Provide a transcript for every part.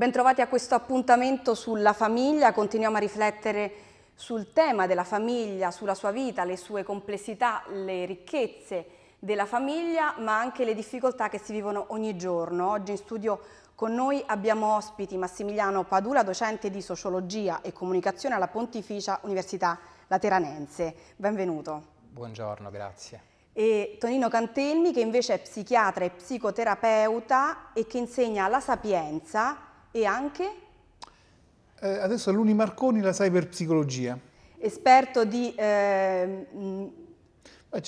Bentrovati a questo appuntamento sulla famiglia, continuiamo a riflettere sul tema della famiglia, sulla sua vita, le sue complessità, le ricchezze della famiglia, ma anche le difficoltà che si vivono ogni giorno. Oggi in studio con noi abbiamo ospiti Massimiliano Padula, docente di sociologia e comunicazione alla Pontificia Università Lateranense. Benvenuto. Buongiorno, grazie e Tonino Cantelmi che invece è psichiatra e psicoterapeuta e che insegna la Sapienza e anche? Eh, adesso all'Uni Marconi la cyberpsicologia. Esperto di... Eh,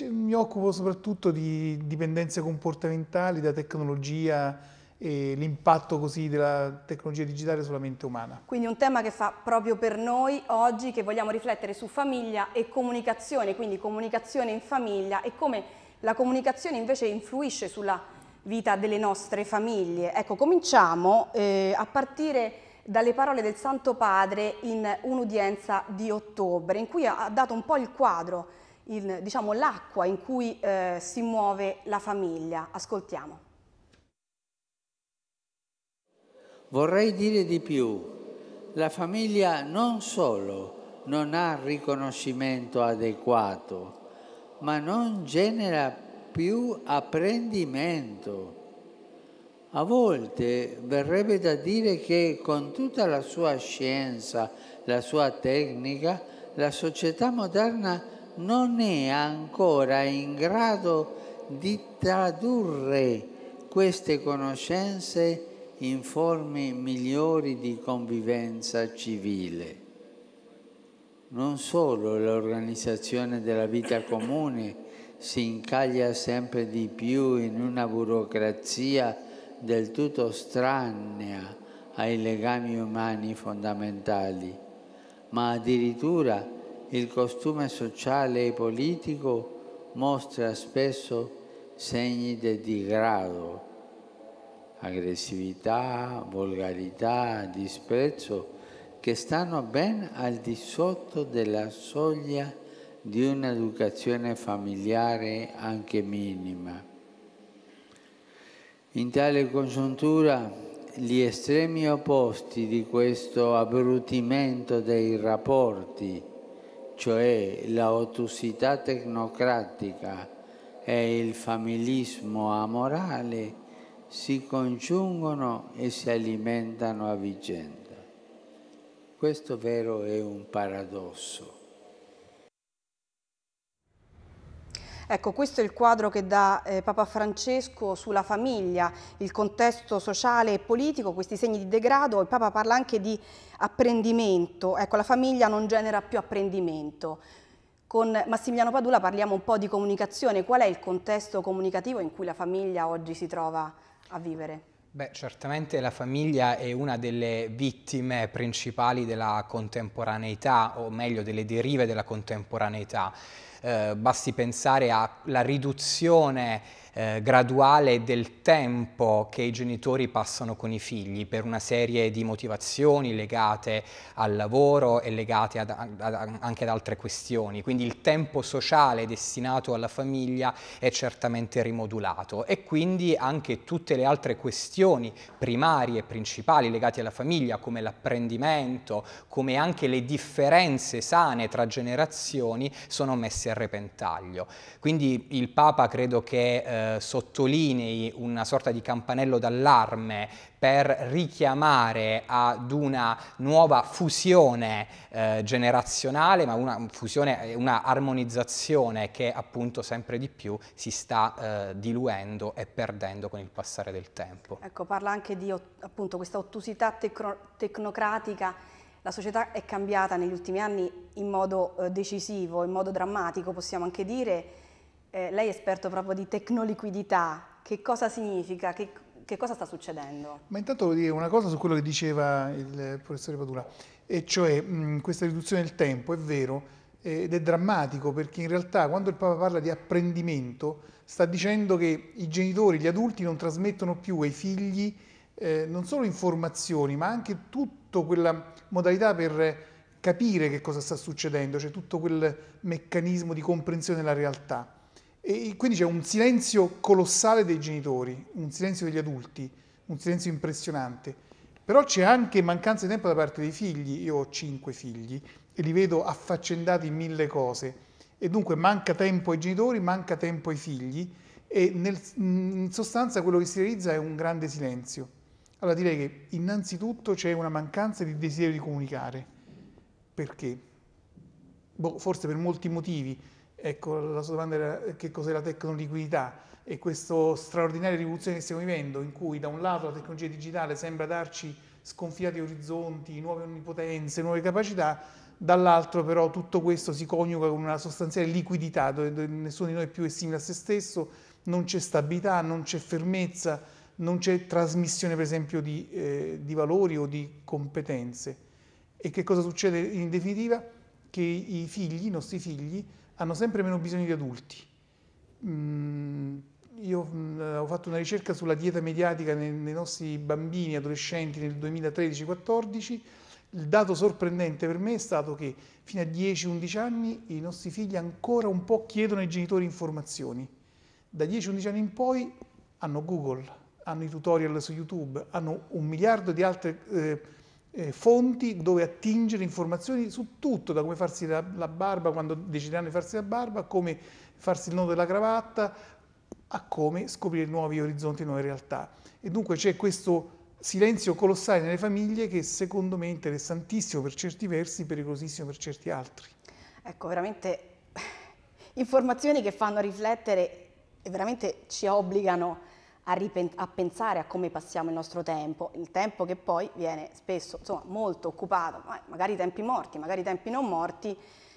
mi occupo soprattutto di dipendenze comportamentali da tecnologia e l'impatto così della tecnologia digitale sulla mente umana. Quindi un tema che fa proprio per noi oggi che vogliamo riflettere su famiglia e comunicazione, quindi comunicazione in famiglia e come la comunicazione invece influisce sulla vita delle nostre famiglie. Ecco, cominciamo eh, a partire dalle parole del Santo Padre in un'udienza di ottobre, in cui ha dato un po' il quadro, il, diciamo l'acqua in cui eh, si muove la famiglia. Ascoltiamo. Vorrei dire di più, la famiglia non solo non ha riconoscimento adeguato, ma non genera più apprendimento. A volte verrebbe da dire che con tutta la sua scienza, la sua tecnica, la società moderna non è ancora in grado di tradurre queste conoscenze in forme migliori di convivenza civile. Non solo l'organizzazione della vita comune, si incaglia sempre di più in una burocrazia del tutto strannea ai legami umani fondamentali, ma addirittura il costume sociale e politico mostra spesso segni di digrado, aggressività, volgarità, disprezzo che stanno ben al di sotto della soglia di un'educazione familiare anche minima. In tale congiuntura gli estremi opposti di questo abbrutimento dei rapporti, cioè la ottusità tecnocratica e il familismo amorale, si congiungono e si alimentano a vicenda. Questo vero è un paradosso Ecco, questo è il quadro che dà eh, Papa Francesco sulla famiglia, il contesto sociale e politico, questi segni di degrado. Il Papa parla anche di apprendimento. Ecco, la famiglia non genera più apprendimento. Con Massimiliano Padula parliamo un po' di comunicazione. Qual è il contesto comunicativo in cui la famiglia oggi si trova a vivere? Beh, certamente la famiglia è una delle vittime principali della contemporaneità, o meglio delle derive della contemporaneità. Eh, basti pensare alla riduzione eh, graduale del tempo che i genitori passano con i figli per una serie di motivazioni legate al lavoro e legate ad, ad, anche ad altre questioni. Quindi il tempo sociale destinato alla famiglia è certamente rimodulato e quindi anche tutte le altre questioni primarie e principali legate alla famiglia come l'apprendimento, come anche le differenze sane tra generazioni sono messe a a repentaglio. Quindi il Papa credo che eh, sottolinei una sorta di campanello d'allarme per richiamare ad una nuova fusione eh, generazionale, ma una fusione, una armonizzazione che appunto sempre di più si sta eh, diluendo e perdendo con il passare del tempo. Ecco, parla anche di appunto questa ottusità tecno- tecnocratica la società è cambiata negli ultimi anni in modo eh, decisivo, in modo drammatico, possiamo anche dire. Eh, lei è esperto proprio di tecnoliquidità. Che cosa significa? Che, che cosa sta succedendo? Ma intanto voglio dire una cosa su quello che diceva il professore Padula, e cioè mh, questa riduzione del tempo, è vero, eh, ed è drammatico perché in realtà quando il Papa parla di apprendimento sta dicendo che i genitori, gli adulti non trasmettono più ai figli eh, non solo informazioni, ma anche tutta quella modalità per capire che cosa sta succedendo, cioè tutto quel meccanismo di comprensione della realtà. E quindi c'è un silenzio colossale dei genitori, un silenzio degli adulti, un silenzio impressionante. Però c'è anche mancanza di tempo da parte dei figli, io ho cinque figli e li vedo affaccendati in mille cose e dunque manca tempo ai genitori, manca tempo ai figli e nel, in sostanza quello che si realizza è un grande silenzio. Allora direi che innanzitutto c'è una mancanza di desiderio di comunicare. Perché? Boh, forse per molti motivi. Ecco, la sua domanda era eh, che cos'è la tecnoliquidità e questa straordinaria rivoluzione che stiamo vivendo, in cui da un lato la tecnologia digitale sembra darci sconfinati orizzonti, nuove onnipotenze, nuove capacità, dall'altro però tutto questo si coniuga con una sostanziale liquidità, dove nessuno di noi più è simile a se stesso, non c'è stabilità, non c'è fermezza, non c'è trasmissione per esempio di, eh, di, valori o di competenze. E che cosa succede in definitiva? Che i figli, i nostri figli, hanno sempre meno bisogno di adulti. Mm, io mh, mm, ho fatto una ricerca sulla dieta mediatica nei, nei nostri bambini adolescenti nel 2013-14. Il dato sorprendente per me è stato che fino a 10-11 anni i nostri figli ancora un po' chiedono ai genitori informazioni. Da 10-11 anni in poi hanno Google, hanno i tutorial su YouTube, hanno un miliardo di altre eh, eh, fonti dove attingere informazioni su tutto, da come farsi la, la barba quando decideranno di farsi la barba, a come farsi il nodo della cravatta, a come scoprire nuovi orizzonti, nuove realtà. E dunque c'è questo silenzio colossale nelle famiglie che secondo me è interessantissimo per certi versi, pericolosissimo per certi altri. Ecco, veramente informazioni che fanno riflettere e veramente ci obbligano a a, a, pensare a come passiamo il nostro tempo, il tempo che poi viene spesso insomma, molto occupato, magari tempi morti, magari tempi non morti,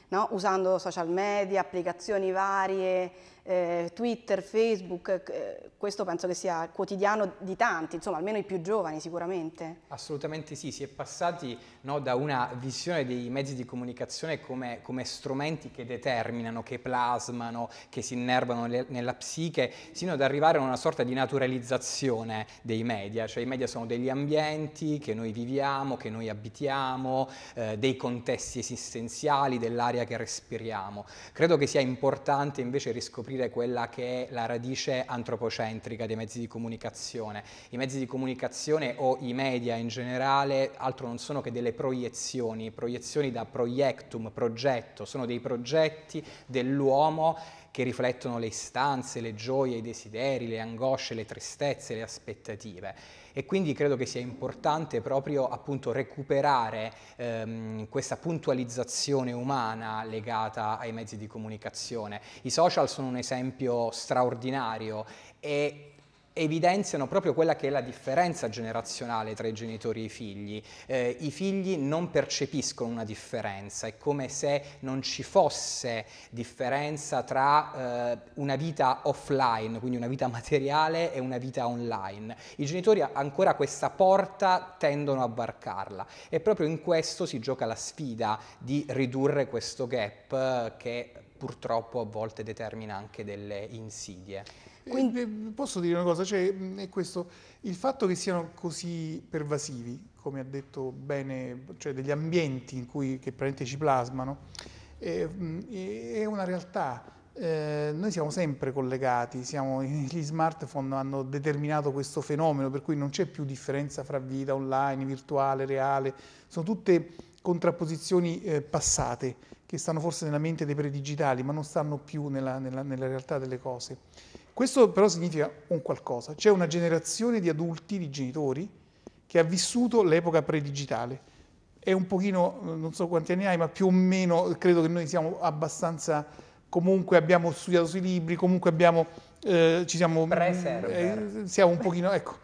no? usando social media, applicazioni varie, eh, Twitter, Facebook, eh, questo penso che sia quotidiano di tanti, insomma almeno i più giovani sicuramente. Assolutamente sì, si è passati no, da una visione dei mezzi di comunicazione come, come strumenti che determinano, che plasmano, che si innervano le, nella psiche, sino ad arrivare a una sorta di naturalizzazione dei media, cioè i media sono degli ambienti che noi viviamo, che noi abitiamo, eh, dei contesti esistenziali, dell'aria che respiriamo. Credo che sia importante invece riscoprire scoprire quella che è la radice antropocentrica dei mezzi di comunicazione. I mezzi di comunicazione o i media in generale altro non sono che delle proiezioni, proiezioni da proiectum, progetto, sono dei progetti dell'uomo che riflettono le istanze, le gioie, i desideri, le angosce, le tristezze, le aspettative e quindi credo che sia importante proprio appunto recuperare ehm, questa puntualizzazione umana legata ai mezzi di comunicazione. I social sono un esempio straordinario e evidenziano proprio quella che è la differenza generazionale tra i genitori e i figli. Eh, I figli non percepiscono una differenza, è come se non ci fosse differenza tra eh, una vita offline, quindi una vita materiale, e una vita online. I genitori ancora questa porta tendono a varcarla e proprio in questo si gioca la sfida di ridurre questo gap eh, che purtroppo a volte determina anche delle insidie. Quindi... Posso dire una cosa? Cioè, questo, il fatto che siano così pervasivi, come ha detto bene, cioè degli ambienti in cui, che praticamente ci plasmano, eh, è, è una realtà. Eh, noi siamo sempre collegati, siamo, gli smartphone hanno determinato questo fenomeno per cui non c'è più differenza fra vita online, virtuale, reale, sono tutte contrapposizioni eh, passate che stanno forse nella mente dei predigitali ma non stanno più nella, nella, nella realtà delle cose. Questo però significa un qualcosa, c'è una generazione di adulti, di genitori, che ha vissuto l'epoca predigitale. È un pochino, eh, non so quanti anni hai, ma più o meno credo che noi siamo abbastanza, comunque abbiamo studiato sui libri, comunque abbiamo, eh, ci siamo... Mm, pre Eh, siamo un pochino, ecco.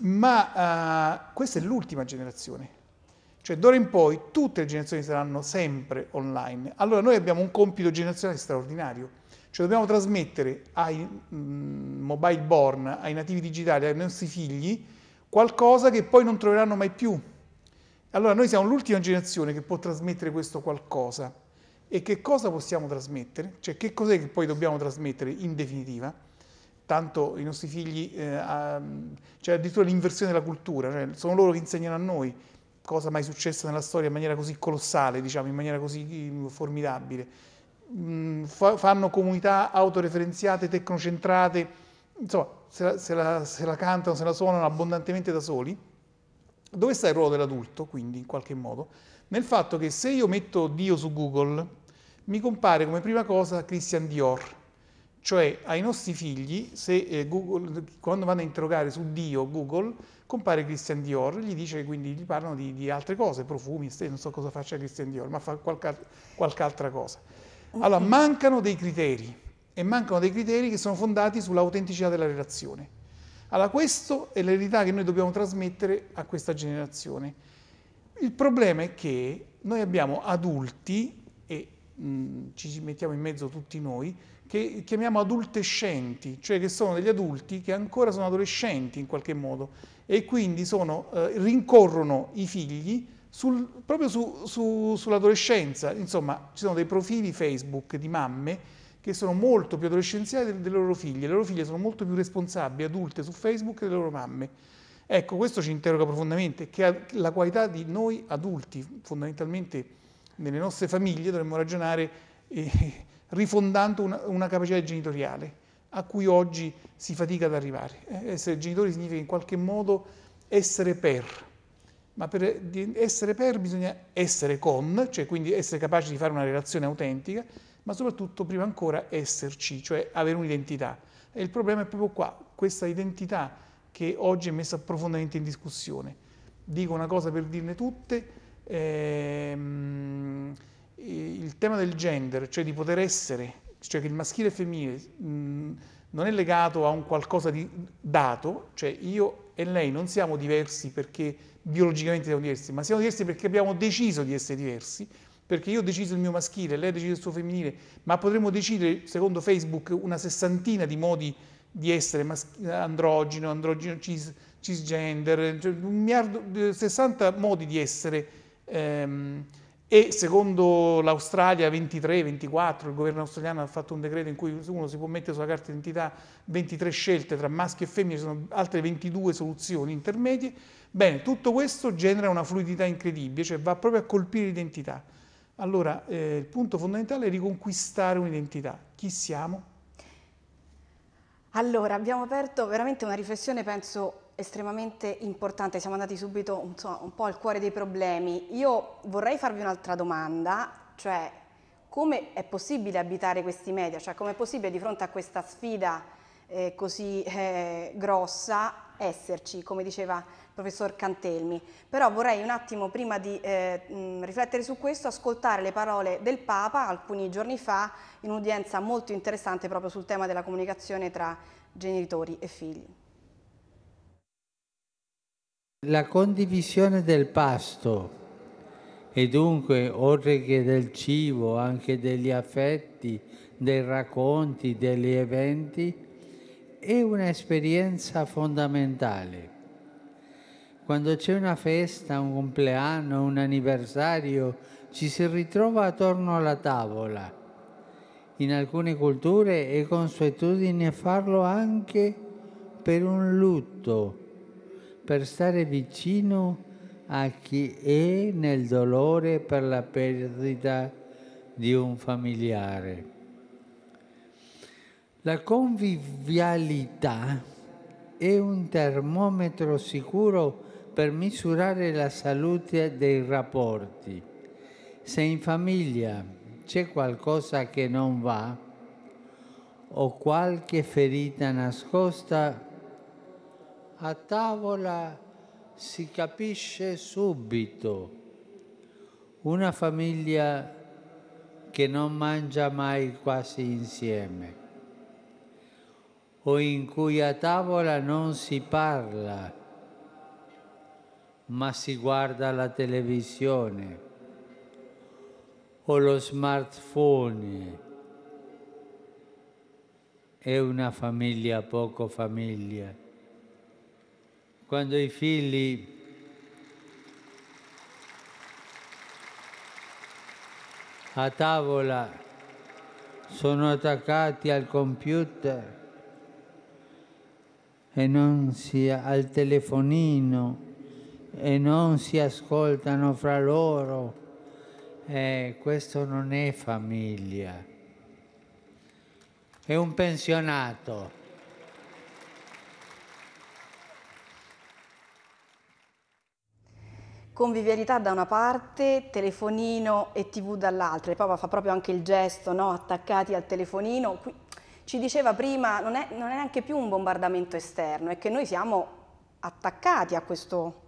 Ma eh, questa è l'ultima generazione. Cioè d'ora in poi tutte le generazioni saranno sempre online. Allora noi abbiamo un compito generazionale straordinario cioè dobbiamo trasmettere ai mm, mobile born, ai nativi digitali, ai nostri figli, qualcosa che poi non troveranno mai più. Allora noi siamo l'ultima generazione che può trasmettere questo qualcosa. E che cosa possiamo trasmettere? Cioè che cos'è che poi dobbiamo trasmettere in definitiva? Tanto i nostri figli, eh, cioè addirittura l'inversione della cultura, cioè sono loro che insegnano a noi cosa mai successa nella storia in maniera così colossale, diciamo, in maniera così mm, formidabile mh, fa, fanno comunità autoreferenziate, tecnocentrate, insomma, se la, se, la, se la cantano, se la suonano abbondantemente da soli. Dove sta il ruolo dell'adulto, quindi, in qualche modo? Nel fatto che se io metto Dio su Google, mi compare come prima cosa Christian Dior. Cioè ai nostri figli, se eh, Google, quando vanno a interrogare su Dio Google, compare Christian Dior, gli dice quindi gli parlano di, di altre cose, profumi, non so cosa faccia Christian Dior, ma fa qualche, qualche altra cosa. Allora, mancano dei criteri e mancano dei criteri che sono fondati sull'autenticità della relazione. Allora, questa è l'eredità che noi dobbiamo trasmettere a questa generazione. Il problema è che noi abbiamo adulti, e mh, mm, ci mettiamo in mezzo tutti noi, che chiamiamo adultescenti, cioè che sono degli adulti che ancora sono adolescenti in qualche modo e quindi sono, eh, rincorrono i figli sul, proprio su, su, sull'adolescenza, insomma, ci sono dei profili Facebook di mamme che sono molto più adolescenziali delle, delle loro figlie, le loro figlie sono molto più responsabili, adulte su Facebook delle loro mamme. Ecco, questo ci interroga profondamente, che la qualità di noi adulti, fondamentalmente nelle nostre famiglie, dovremmo ragionare eh, rifondando una, una, capacità genitoriale a cui oggi si fatica ad arrivare. Eh, essere genitori significa in qualche modo essere per, ma per essere per bisogna essere con, cioè quindi essere capaci di fare una relazione autentica, ma soprattutto prima ancora esserci, cioè avere un'identità. E il problema è proprio qua, questa identità che oggi è messa profondamente in discussione. Dico una cosa per dirne tutte, ehm, il tema del gender, cioè di poter essere, cioè che il maschile e il femminile mh, non è legato a un qualcosa di dato, cioè io e lei non siamo diversi perché biologicamente siamo diversi, ma siamo diversi perché abbiamo deciso di essere diversi, perché io ho deciso il mio maschile, lei ha deciso il suo femminile, ma potremmo decidere, secondo Facebook, una sessantina di modi di essere androgeno, androgeno cis, cisgender, cioè miliardo, 60 eh, modi di essere ehm, e secondo l'Australia 23, 24, il governo australiano ha fatto un decreto in cui uno si può mettere sulla carta d'identità 23 scelte tra maschi e femmine, ci sono altre 22 soluzioni intermedie, bene, tutto questo genera una fluidità incredibile, cioè va proprio a colpire l'identità. Allora, eh, il punto fondamentale è riconquistare un'identità. Chi siamo? Allora, abbiamo aperto veramente una riflessione, penso, estremamente importante, siamo andati subito insomma, un po' al cuore dei problemi. Io vorrei farvi un'altra domanda, cioè come è possibile abitare questi media? Cioè come è possibile di fronte a questa sfida eh, così eh, grossa esserci, come diceva il professor Cantelmi. Però vorrei un attimo, prima di eh, mh, riflettere su questo, ascoltare le parole del Papa alcuni giorni fa in un'udienza molto interessante proprio sul tema della comunicazione tra genitori e figli. La condivisione del pasto e dunque oltre che del cibo anche degli affetti, dei racconti, degli eventi, è un'esperienza fondamentale. Quando c'è una festa, un compleanno, un anniversario, ci si ritrova attorno alla tavola. In alcune culture è consuetudine farlo anche per un lutto, per stare vicino a chi è nel dolore per la perdita di un familiare. La convivialità è un termometro sicuro per misurare la salute dei rapporti. Se in famiglia c'è qualcosa che non va o qualche ferita nascosta, a tavola si capisce subito. Una famiglia che non mangia mai quasi insieme o in cui a tavola non si parla, ma si guarda la televisione o lo smartphone. È una famiglia poco famiglia quando i figli a tavola sono attaccati al computer e non si, al telefonino e non si ascoltano fra loro. Eh, questo non è famiglia, è un pensionato. convivialità da una parte, telefonino e tv dall'altra, e Papa fa proprio anche il gesto, no? attaccati al telefonino, Qui, ci diceva prima non è, non è, neanche più un bombardamento esterno, è che noi siamo attaccati a questo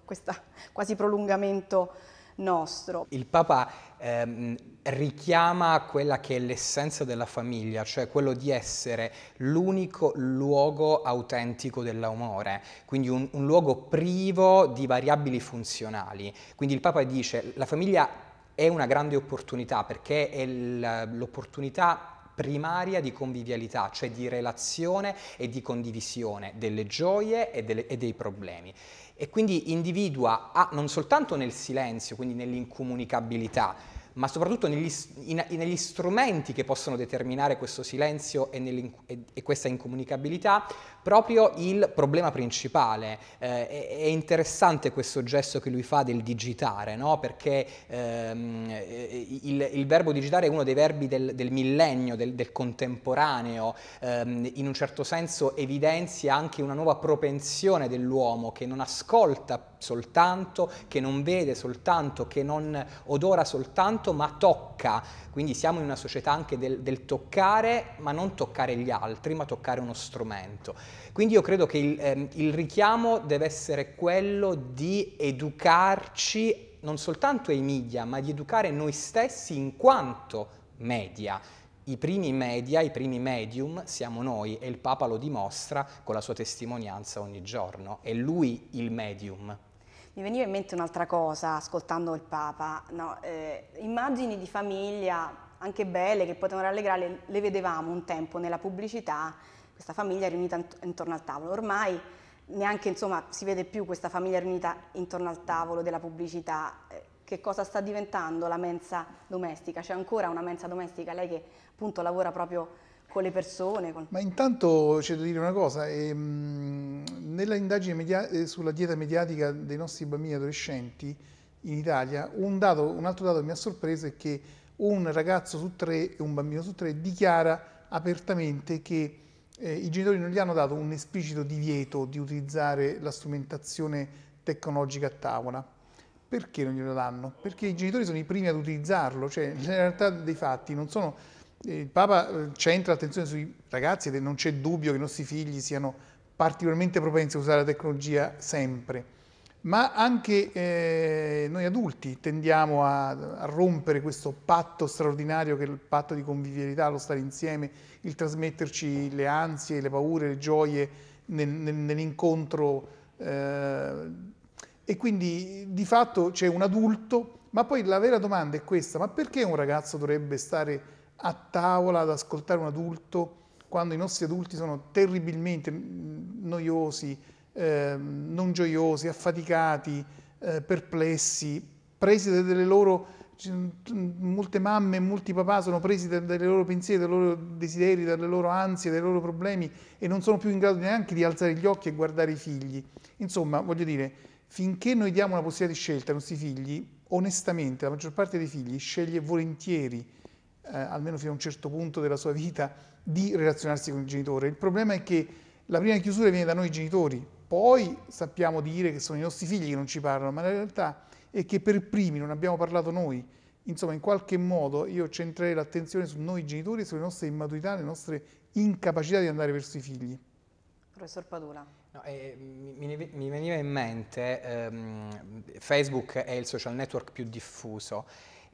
quasi prolungamento nostro. Il Papa ehm, richiama quella che è l'essenza della famiglia, cioè quello di essere l'unico luogo autentico dell'amore, quindi un, un luogo privo di variabili funzionali. Quindi il Papa dice la famiglia è una grande opportunità perché è l'opportunità primaria di convivialità, cioè di relazione e di condivisione delle gioie e, delle, e dei problemi e quindi individua ah, non soltanto nel silenzio, quindi nell'incomunicabilità, ma soprattutto negli, in, negli, strumenti che possono determinare questo silenzio e, e, e questa incomunicabilità, proprio il problema principale. Eh, è, interessante questo gesto che lui fa del digitare, no? perché ehm, eh, il, il, verbo digitare è uno dei verbi del, del millennio, del, del contemporaneo, ehm, in un certo senso evidenzia anche una nuova propensione dell'uomo che non ascolta soltanto, che non vede soltanto, che non odora soltanto, ma tocca. Quindi siamo in una società anche del, del toccare, ma non toccare gli altri, ma toccare uno strumento. Quindi io credo che il, ehm, il richiamo deve essere quello di educarci non soltanto ai media, ma di educare noi stessi in quanto media. I primi media, i primi medium siamo noi e il Papa lo dimostra con la sua testimonianza ogni giorno. È lui il medium. Mi veniva in mente un'altra cosa ascoltando il Papa, no, eh, immagini di famiglia anche belle che potevano rallegrare, le vedevamo un tempo nella pubblicità questa famiglia riunita intorno al tavolo. Ormai neanche insomma, si vede più questa famiglia riunita intorno al tavolo della pubblicità. Eh, che cosa sta diventando la mensa domestica? C'è ancora una mensa domestica, lei che appunto lavora proprio con le persone. Con... Ma intanto c'è da dire una cosa, ehm, nella indagine eh, sulla dieta mediatica dei nostri bambini adolescenti in Italia, un, dato, un altro dato che mi ha sorpreso è che un ragazzo su tre e un bambino su tre dichiara apertamente che eh, i genitori non gli hanno dato un esplicito divieto di utilizzare la strumentazione tecnologica a tavola. Perché non glielo danno? Perché i genitori sono i primi ad utilizzarlo, cioè in realtà dei fatti non sono... Eh, il Papa eh, centra l'attenzione sui ragazzi ed non c'è dubbio che i nostri figli siano particolarmente propensi a usare la tecnologia sempre, ma anche eh, noi adulti tendiamo a, a rompere questo patto straordinario che è il patto di convivialità, lo stare insieme, il trasmetterci le ansie, le paure, le gioie nel, nel, nell'incontro. Eh, e quindi di fatto c'è un adulto, ma poi la vera domanda è questa, ma perché un ragazzo dovrebbe stare a tavola ad ascoltare un adulto quando i nostri adulti sono terribilmente noiosi, eh, non gioiosi, affaticati, eh, perplessi, presi delle loro molte mamme e molti papà sono presi dai loro pensieri, dai loro desideri, dalle loro ansie, dai loro problemi e non sono più in grado neanche di alzare gli occhi e guardare i figli. Insomma, voglio dire, finché noi diamo la possibilità di scelta ai nostri figli, onestamente la maggior parte dei figli sceglie volentieri, eh, almeno fino a un certo punto della sua vita, di relazionarsi con il genitore. Il problema è che la prima chiusura viene da noi genitori, poi sappiamo dire che sono i nostri figli che non ci parlano, ma in realtà e che per primi non abbiamo parlato noi. Insomma, in qualche modo io centrerei l'attenzione su noi genitori, sulle nostre immaturità, le nostre incapacità di andare verso i figli. Professor Padula. No, eh, mi, mi, veniva in mente, ehm, Facebook è il social network più diffuso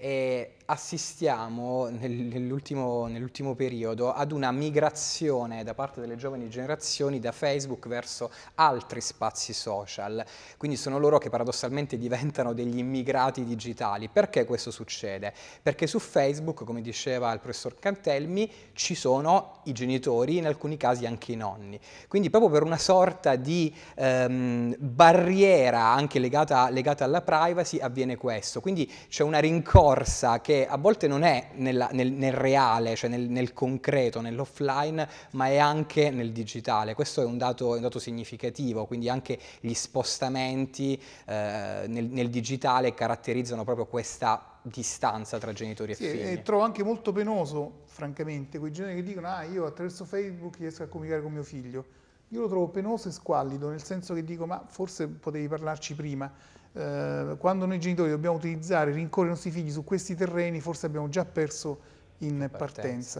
eh, assistiamo nel, nell'ultimo, nell'ultimo periodo ad una migrazione da parte delle giovani generazioni da Facebook verso altri spazi social, quindi sono loro che paradossalmente diventano degli immigrati digitali. Perché questo succede? Perché su Facebook, come diceva il professor Cantelmi, ci sono i genitori, in alcuni casi anche i nonni. Quindi proprio per una sorta di ehm, barriera anche legata, legata alla privacy avviene questo, quindi c'è una rincorsa forza che a volte non è nella, nel, nel, reale, cioè nel, nel concreto, nell'offline, ma è anche nel digitale. Questo è un dato, un dato significativo, quindi anche gli spostamenti eh, nel, nel digitale caratterizzano proprio questa distanza tra genitori e sì, figli. E trovo anche molto penoso, francamente, quei genitori che dicono ah io attraverso Facebook riesco a comunicare con mio figlio. Io lo trovo penoso e squallido, nel senso che dico ma forse potevi parlarci prima. Eh, quando noi genitori dobbiamo utilizzare, rincorrere i nostri figli su questi terreni, forse abbiamo già perso in partenza.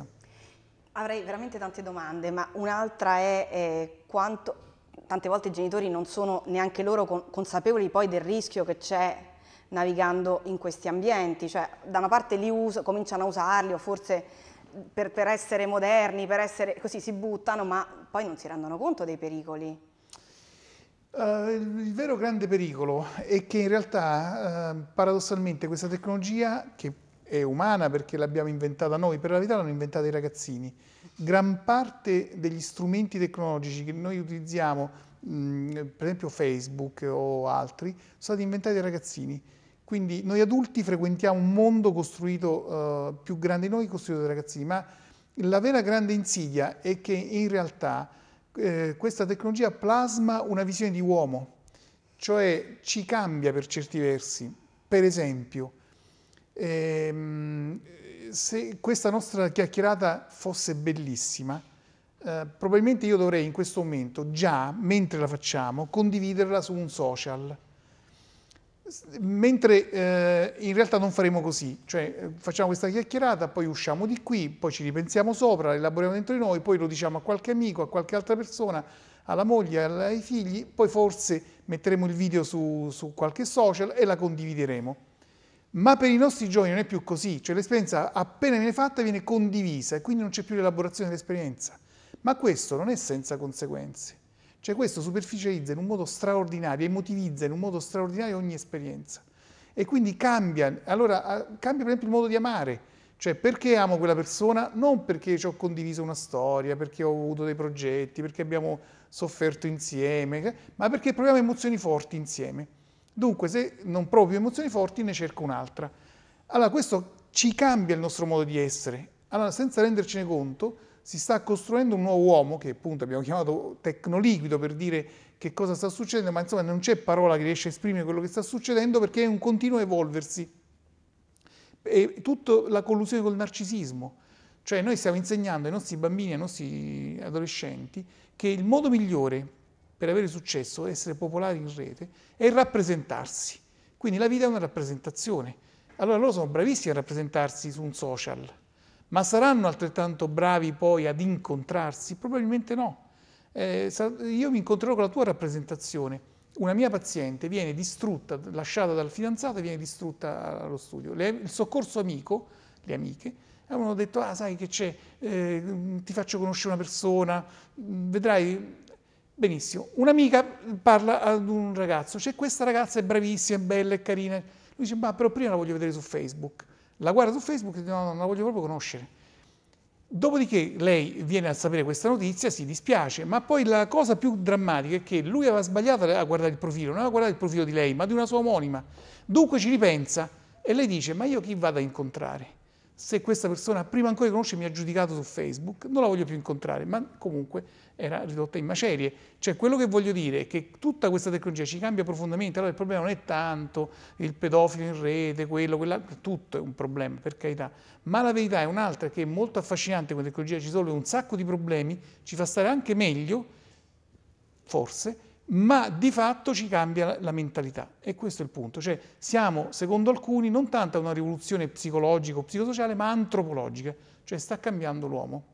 partenza. Avrei veramente tante domande, ma un'altra è eh, quanto... Tante volte i genitori non sono neanche loro con, consapevoli poi del rischio che c'è navigando in questi ambienti, cioè da una parte li uso, cominciano a usarli o forse per, per essere moderni, per essere così si buttano, ma poi non si rendono conto dei pericoli. Uh, il vero grande pericolo è che in realtà uh, paradossalmente questa tecnologia, che è umana perché l'abbiamo inventata noi, per la verità l'hanno inventata i ragazzini, gran parte degli strumenti tecnologici che noi utilizziamo, mh, mm, per esempio Facebook o altri, sono stati inventati dai ragazzini. Quindi noi adulti frequentiamo un mondo costruito uh, più grande di noi, costruito dai ragazzini, ma la vera grande insidia è che in realtà eh, questa tecnologia plasma una visione di uomo, cioè ci cambia per certi versi. Per esempio, ehm, se questa nostra chiacchierata fosse bellissima, eh, probabilmente io dovrei in questo momento, già mentre la facciamo, condividerla su un social mentre eh, in realtà non faremo così, cioè eh, facciamo questa chiacchierata, poi usciamo di qui, poi ci ripensiamo sopra, elaboriamo dentro di noi, poi lo diciamo a qualche amico, a qualche altra persona, alla moglie, ai figli, poi forse metteremo il video su, su qualche social e la condivideremo. Ma per i nostri giovani non è più così, cioè l'esperienza appena viene fatta viene condivisa e quindi non c'è più l'elaborazione dell'esperienza. Ma questo non è senza conseguenze. Cioè questo superficializza in un modo straordinario, emotivizza in un modo straordinario ogni esperienza. E quindi cambia, allora cambia per esempio il modo di amare, cioè perché amo quella persona? Non perché ci ho condiviso una storia, perché ho avuto dei progetti, perché abbiamo sofferto insieme, ma perché proviamo emozioni forti insieme. Dunque se non provo emozioni forti ne cerco un'altra. Allora questo ci cambia il nostro modo di essere. Allora senza rendercene conto si sta costruendo un nuovo uomo che appunto abbiamo chiamato tecnoliquido per dire che cosa sta succedendo, ma insomma non c'è parola che riesce a esprimere quello che sta succedendo perché è un continuo evolversi. E tutta la collusione col narcisismo, cioè noi stiamo insegnando ai nostri bambini, ai nostri adolescenti che il modo migliore per avere successo, essere popolari in rete, è rappresentarsi. Quindi la vita è una rappresentazione. Allora loro sono bravissimi a rappresentarsi su un social, ma saranno altrettanto bravi poi ad incontrarsi? Probabilmente no. Eh, io mi incontrerò con la tua rappresentazione. Una mia paziente viene distrutta, lasciata dal fidanzato e viene distrutta allo studio. Le, il soccorso amico, le amiche, avevano detto, ah sai che c'è, eh, ti faccio conoscere una persona, vedrai, benissimo. Un'amica parla ad un ragazzo, c'è questa ragazza, è bravissima, è bella, è carina, lui dice, ma però prima la voglio vedere su Facebook la guarda su Facebook e dice no, non la voglio proprio conoscere. Dopodiché lei viene a sapere questa notizia, si dispiace, ma poi la cosa più drammatica è che lui aveva sbagliato a guardare il profilo, non aveva guardato il profilo di lei, ma di una sua omonima. Dunque ci ripensa e lei dice, ma io chi vado a incontrare? se questa persona prima ancora di conoscermi ha giudicato su Facebook, non la voglio più incontrare, ma comunque era ridotta in macerie. Cioè quello che voglio dire è che tutta questa tecnologia ci cambia profondamente, allora il problema non è tanto il pedofilo in rete, quello, quell'altro, tutto è un problema, per carità, ma la verità è un'altra che è molto affascinante, quella tecnologia ci risolve un sacco di problemi, ci fa stare anche meglio, forse, ma di fatto ci cambia la mentalità e questo è il punto, cioè siamo secondo alcuni non tanto a una rivoluzione psicologica o psicosociale ma antropologica, cioè sta cambiando l'uomo.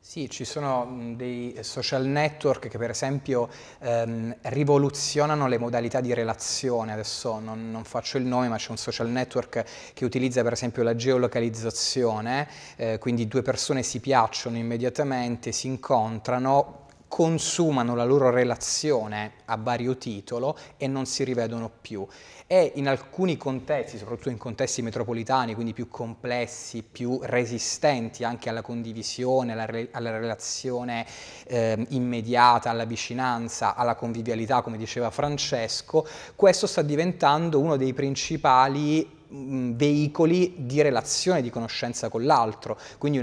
Sì, ci sono dei social network che per esempio ehm, rivoluzionano le modalità di relazione, adesso non, non faccio il nome ma c'è un social network che utilizza per esempio la geolocalizzazione, eh, quindi due persone si piacciono immediatamente, si incontrano, consumano la loro relazione a vario titolo e non si rivedono più. E in alcuni contesti, soprattutto in contesti metropolitani, quindi più complessi, più resistenti anche alla condivisione, alla, re- alla relazione eh, immediata, alla vicinanza, alla convivialità, come diceva Francesco, questo sta diventando uno dei principali Mm, veicoli di relazione, di conoscenza con l'altro, quindi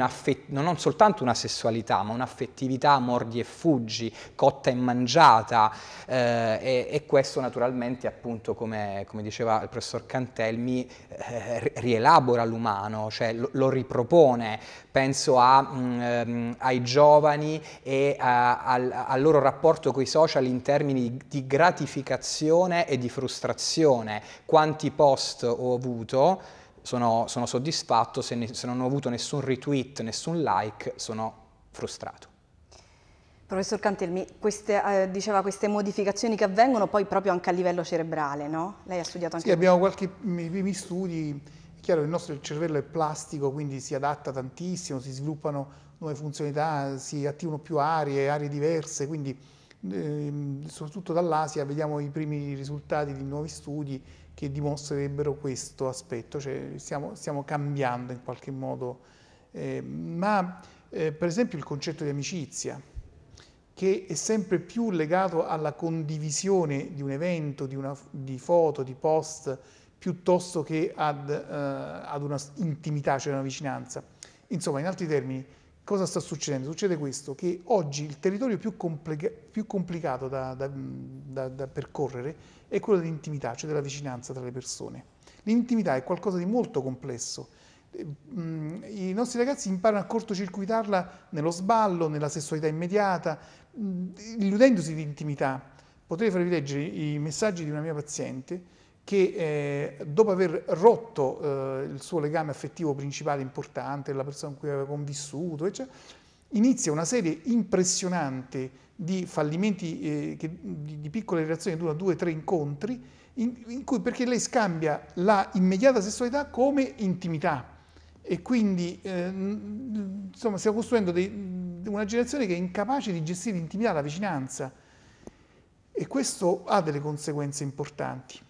non soltanto una sessualità, ma un'affettività mordi e fuggi, cotta e mangiata eh, e, e, questo naturalmente appunto come, come diceva il professor Cantelmi eh, rielabora l'umano, cioè lo, lo, ripropone, penso a, mh, mm, ehm, ai giovani e a, al, al loro rapporto con i social in termini di gratificazione e di frustrazione, quanti post ho avuto avuto, sono, sono soddisfatto, se, ne, se non ho avuto nessun retweet, nessun like, sono frustrato. Professor Cantelmi, queste, eh, diceva queste modificazioni che avvengono poi proprio anche a livello cerebrale, no? Lei ha studiato anche... Sì, abbiamo qualche, i primi studi, è chiaro che il nostro cervello è plastico, quindi si adatta tantissimo, si sviluppano nuove funzionalità, si attivano più aree, aree diverse, quindi eh, soprattutto dall'Asia vediamo i primi risultati di nuovi studi che dimostrerebbero questo aspetto, cioè stiamo, stiamo cambiando in qualche modo, eh, ma eh, per esempio il concetto di amicizia, che è sempre più legato alla condivisione di un evento, di, una, di foto, di post, piuttosto che ad, eh, ad una intimità, cioè una vicinanza. Insomma, in altri termini, cosa sta succedendo? Succede questo, che oggi il territorio più, complica più complicato da, da, da, da, percorrere è quello dell'intimità, cioè della vicinanza tra le persone. L'intimità è qualcosa di molto complesso. Eh, mm, I nostri ragazzi imparano a cortocircuitarla nello sballo, nella sessualità immediata, mm, illudendosi di intimità. Potrei farvi leggere i messaggi di una mia paziente che eh, dopo aver rotto eh, il suo legame affettivo principale importante, la persona con cui aveva convissuto, eccetera, inizia una serie impressionante di fallimenti, eh, che, di, di, piccole relazioni che durano due o tre incontri, in, in cui, perché lei scambia la immediata sessualità come intimità e quindi eh, insomma, stiamo costruendo dei, una generazione che è incapace di gestire l'intimità, la vicinanza e questo ha delle conseguenze importanti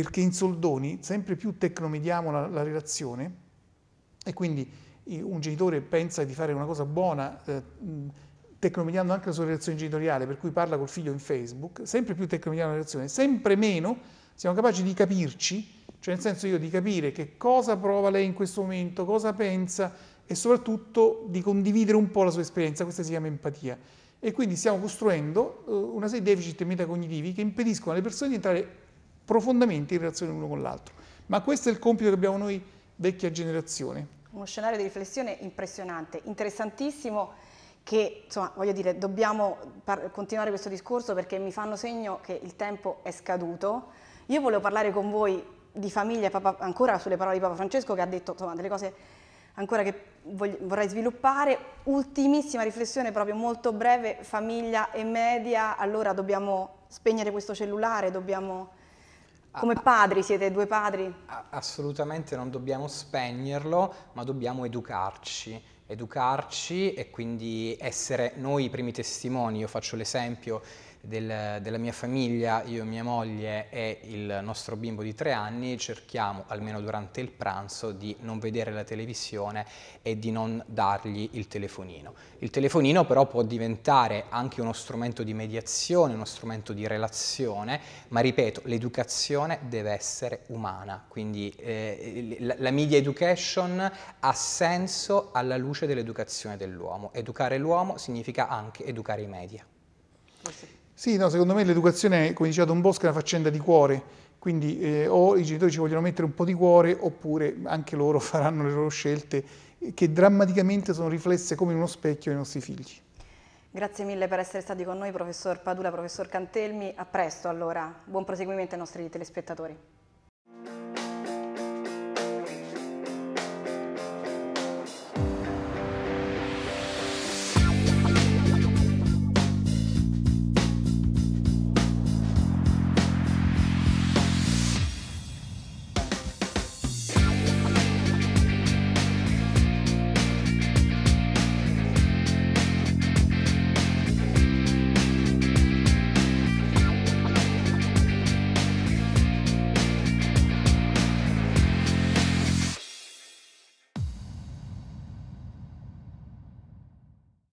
perché in soldoni sempre più tecnomediamo la, la relazione e quindi eh, un genitore pensa di fare una cosa buona eh, tecnomediando anche la sua relazione genitoriale, per cui parla col figlio in Facebook, sempre più tecnomediamo la relazione, sempre meno siamo capaci di capirci, cioè nel senso io di capire che cosa prova lei in questo momento, cosa pensa e soprattutto di condividere un po' la sua esperienza, questa si chiama empatia. E quindi stiamo costruendo eh, una serie di deficit metacognitivi che impediscono alle persone di entrare profondamente in relazione l'uno con l'altro. Ma questo è il compito che abbiamo noi vecchia generazione. Uno scenario di riflessione impressionante, interessantissimo che insomma voglio dire dobbiamo continuare questo discorso perché mi fanno segno che il tempo è scaduto. Io volevo parlare con voi di famiglia, Papa, ancora sulle parole di Papa Francesco che ha detto insomma, delle cose ancora che vorrei sviluppare. Ultimissima riflessione proprio molto breve, famiglia e media, allora dobbiamo spegnere questo cellulare, dobbiamo Ah, Come ah. padri, siete due padri? Assolutamente non dobbiamo spegnerlo, ma dobbiamo educarci educarci e quindi essere noi i primi testimoni. Io faccio l'esempio del, della mia famiglia, io, mia moglie e il nostro bimbo di tre anni, cerchiamo, almeno durante il pranzo, di non vedere la televisione e di non dargli il telefonino. Il telefonino però può diventare anche uno strumento di mediazione, uno strumento di relazione, ma ripeto, l'educazione deve essere umana, quindi eh, la, la media education ha senso alla luce dell'educazione dell'uomo. Educare l'uomo significa anche educare i media. Sì, no, secondo me l'educazione, come diceva Don Bosco, è una faccenda di cuore, quindi eh, o i genitori ci vogliono mettere un po' di cuore oppure anche loro faranno le loro scelte eh, che drammaticamente sono riflesse come in uno specchio ai nostri figli. Grazie mille per essere stati con noi, professor Padula, professor Cantelmi. A presto allora, buon proseguimento ai nostri telespettatori.